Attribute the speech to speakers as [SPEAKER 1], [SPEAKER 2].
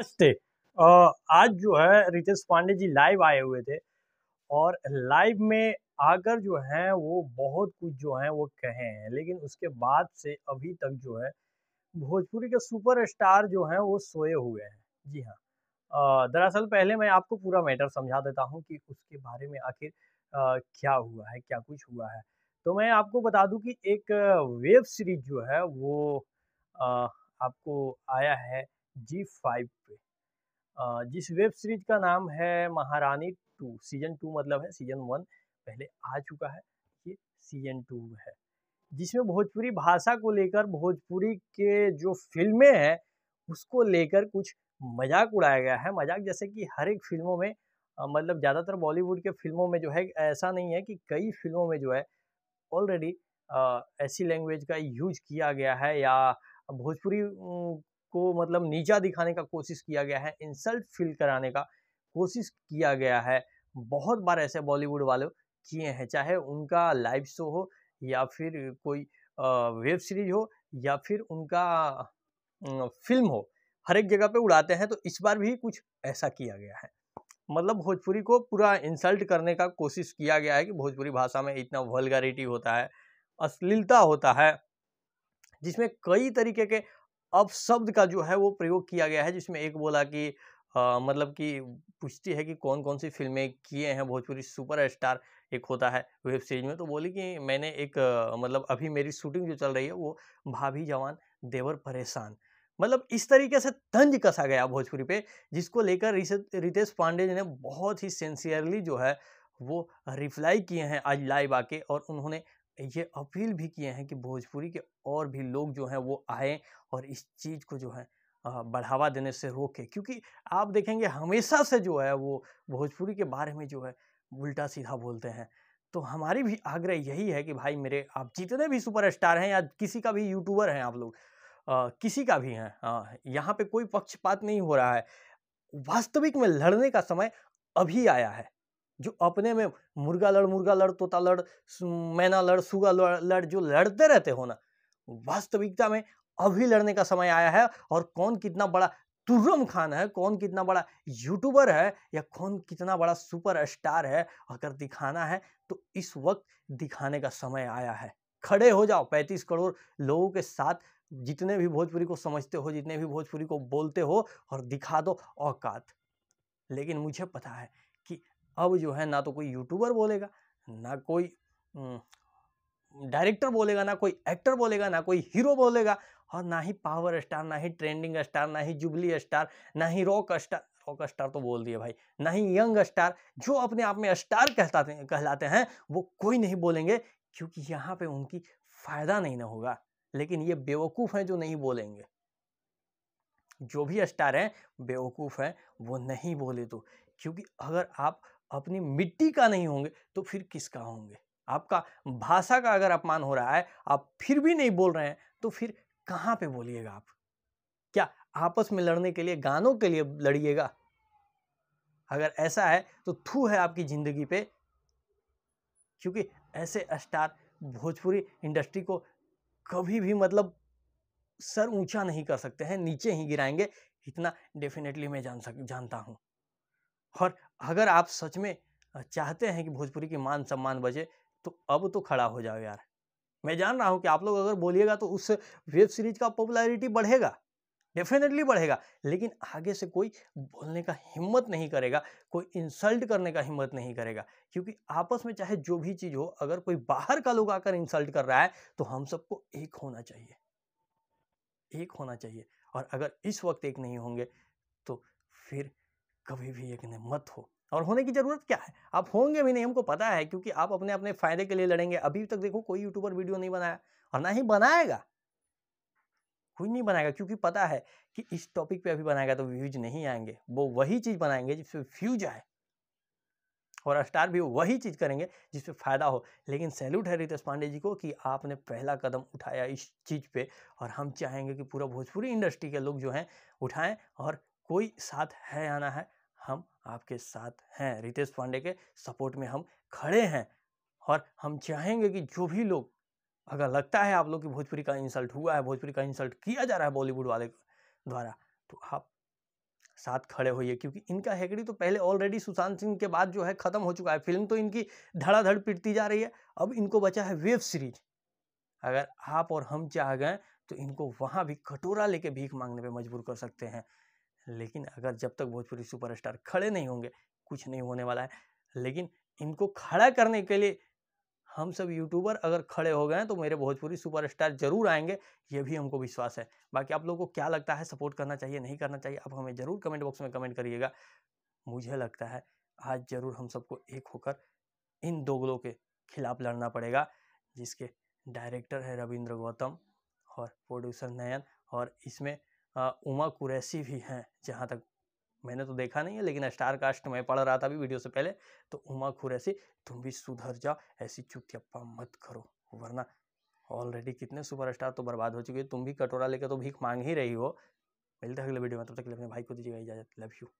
[SPEAKER 1] नमस्ते आज जो है रितेश पांडे जी लाइव आए हुए थे और लाइव में आकर जो है वो बहुत कुछ जो है वो कहे हैं लेकिन उसके बाद से अभी तक जो है भोजपुरी के सुपरस्टार जो हैं वो सोए हुए हैं जी हाँ दरअसल पहले मैं आपको पूरा मैटर समझा देता हूँ कि उसके बारे में आखिर क्या हुआ है क्या कुछ हुआ है तो मैं आपको बता दूं कि एक वेब सीरीज जो है वो आ, आपको आया है जी फाइव पे जिस वेब सीरीज का नाम है महारानी टू सीजन टू मतलब है सीजन वन पहले आ चुका है ये सीजन टू है जिसमें भोजपुरी भाषा को लेकर भोजपुरी के जो फिल्में हैं उसको लेकर कुछ मजाक उड़ाया गया है मजाक जैसे कि हर एक फिल्मों में मतलब ज़्यादातर बॉलीवुड के फिल्मों में जो है ऐसा नहीं है कि कई फिल्मों में जो है ऑलरेडी ऐसी लैंग्वेज का यूज किया गया है या भोजपुरी को मतलब नीचा दिखाने का कोशिश किया गया है इंसल्ट फील कराने का कोशिश किया गया है बहुत बार ऐसे बॉलीवुड वाले किए हैं चाहे उनका लाइव शो हो या फिर कोई वेब सीरीज हो या फिर उनका फिल्म हो हर एक जगह पे उड़ाते हैं तो इस बार भी कुछ ऐसा किया गया है मतलब भोजपुरी को पूरा इंसल्ट करने का कोशिश किया गया है कि भोजपुरी भाषा में इतना वल्गरिटी होता है अश्लीलता होता है जिसमें कई तरीके के अब शब्द का जो है वो प्रयोग किया गया है जिसमें एक बोला कि आ, मतलब कि पूछती है कि कौन कौन सी फिल्में किए हैं भोजपुरी सुपर स्टार एक होता है वेब सीरीज में तो बोली कि मैंने एक आ, मतलब अभी मेरी शूटिंग जो चल रही है वो भाभी जवान देवर परेशान मतलब इस तरीके से तंज कसा गया भोजपुरी पे जिसको लेकर रितेश पांडे जी ने बहुत ही सिंसियरली जो है वो रिप्लाई किए हैं आज लाइव आके और उन्होंने ये अपील भी किए हैं कि भोजपुरी के और भी लोग जो हैं वो आए और इस चीज़ को जो है बढ़ावा देने से रोके क्योंकि आप देखेंगे हमेशा से जो है वो भोजपुरी के बारे में जो है उल्टा सीधा बोलते हैं तो हमारी भी आग्रह यही है कि भाई मेरे आप जितने भी सुपरस्टार हैं या किसी का भी यूट्यूबर हैं आप लोग आ, किसी का भी हैं यहाँ पे कोई पक्षपात नहीं हो रहा है वास्तविक में लड़ने का समय अभी आया है जो अपने में मुर्गा लड़ मुर्गा लड़ तोता लड़ मैना लड़ सुगा लड़ जो लड़ते रहते हो ना वास्तविकता में अभी लड़ने का समय आया है और कौन कितना बड़ा तुर्रम खान है कौन कितना बड़ा यूट्यूबर है या कौन कितना बड़ा सुपर स्टार है अगर दिखाना है तो इस वक्त दिखाने का समय आया है खड़े हो जाओ 35 करोड़ लोगों के साथ जितने भी भोजपुरी को समझते हो जितने भी भोजपुरी को बोलते हो और दिखा दो औकात लेकिन मुझे पता है अब जो है ना तो कोई यूट्यूबर बोलेगा ना कोई डायरेक्टर बोलेगा ना कोई एक्टर बोलेगा ना कोई हीरो बोलेगा और ना ही पावर स्टार ना ही ट्रेंडिंग स्टार ना ही जुबली स्टार ना ही रॉक स्टार रॉक स्टार तो बोल दिए भाई ना ही यंग स्टार जो अपने आप में स्टार कहलाते कहलाते हैं वो कोई नहीं बोलेंगे क्योंकि यहाँ पे उनकी फ़ायदा नहीं ना होगा लेकिन ये बेवकूफ़ हैं जो नहीं बोलेंगे जो भी स्टार हैं बेवकूफ़ हैं वो नहीं बोले तो क्योंकि अगर आप अपनी मिट्टी का नहीं होंगे तो फिर किसका होंगे आपका भाषा का अगर अपमान हो रहा है आप फिर भी नहीं बोल रहे हैं तो फिर कहाँ पे बोलिएगा आप क्या आपस में लड़ने के लिए गानों के लिए लड़िएगा अगर ऐसा है तो थू है आपकी ज़िंदगी पे क्योंकि ऐसे स्टार भोजपुरी इंडस्ट्री को कभी भी मतलब सर ऊंचा नहीं कर सकते हैं नीचे ही गिराएंगे इतना डेफिनेटली मैं जान सक जानता हूँ और अगर आप सच में चाहते हैं कि भोजपुरी की मान सम्मान बचे तो अब तो खड़ा हो जाओ यार मैं जान रहा हूँ कि आप लोग अगर बोलिएगा तो उस वेब सीरीज का पॉपुलैरिटी बढ़ेगा डेफिनेटली बढ़ेगा लेकिन आगे से कोई बोलने का हिम्मत नहीं करेगा कोई इंसल्ट करने का हिम्मत नहीं करेगा क्योंकि आपस में चाहे जो भी चीज़ हो अगर कोई बाहर का लोग आकर इंसल्ट कर रहा है तो हम सबको एक होना चाहिए एक होना चाहिए और अगर इस वक्त एक नहीं होंगे तो फिर कभी भी एक मत हो और होने की ज़रूरत क्या है आप होंगे भी नहीं हमको पता है क्योंकि आप अपने अपने फ़ायदे के लिए लड़ेंगे अभी तक देखो कोई यूट्यूबर वीडियो नहीं बनाया और ना ही बनाएगा कोई नहीं बनाएगा क्योंकि पता है कि इस टॉपिक पे अभी बनाएगा तो व्यूज नहीं आएंगे वो वही चीज़ बनाएंगे जिसपे व्यूज आए और स्टार भी वही चीज़ करेंगे जिसपे फ़ायदा हो लेकिन सैल्यूट है रितेश पांडे जी को कि आपने पहला कदम उठाया इस चीज़ पे और हम चाहेंगे कि पूरा भोजपुरी इंडस्ट्री के लोग जो हैं उठाएं और कोई साथ है आना है हम आपके साथ हैं रितेश पांडे के सपोर्ट में हम खड़े हैं और हम चाहेंगे कि जो भी लोग अगर लगता है आप लोग की भोजपुरी का इंसल्ट हुआ है भोजपुरी का इंसल्ट किया जा रहा है बॉलीवुड वाले द्वारा तो आप साथ खड़े होइए क्योंकि इनका हैगड़ी तो पहले ऑलरेडी सुशांत सिंह के बाद जो है ख़त्म हो चुका है फिल्म तो इनकी धड़ाधड़ पिटती जा रही है अब इनको बचा है वेब सीरीज अगर आप और हम चाह गए तो इनको वहाँ भी कटोरा लेके भीख मांगने पे मजबूर कर सकते हैं लेकिन अगर जब तक भोजपुरी सुपरस्टार खड़े नहीं होंगे कुछ नहीं होने वाला है लेकिन इनको खड़ा करने के लिए हम सब यूट्यूबर अगर खड़े हो गए तो मेरे भोजपुरी सुपरस्टार जरूर आएंगे ये भी हमको विश्वास है बाकी आप लोगों को क्या लगता है सपोर्ट करना चाहिए नहीं करना चाहिए आप हमें ज़रूर कमेंट बॉक्स में कमेंट करिएगा मुझे लगता है आज ज़रूर हम सबको एक होकर इन दोगलों के खिलाफ लड़ना पड़ेगा जिसके डायरेक्टर है रविंद्र गौतम और प्रोड्यूसर नयन और इसमें उमा कुरैसी भी हैं जहाँ तक मैंने तो देखा नहीं है लेकिन स्टार कास्ट में पढ़ रहा था अभी वीडियो से पहले तो उमा कुरैसी तुम भी सुधर जाओ ऐसी चुतियप्पा मत करो वरना ऑलरेडी कितने सुपरस्टार तो बर्बाद हो चुके हैं तुम भी कटोरा लेकर तो भीख मांग ही रही हो मिलते हैं अगले वीडियो में तब तो तक अपने भाई को दीजिएगा इजाजत लव यू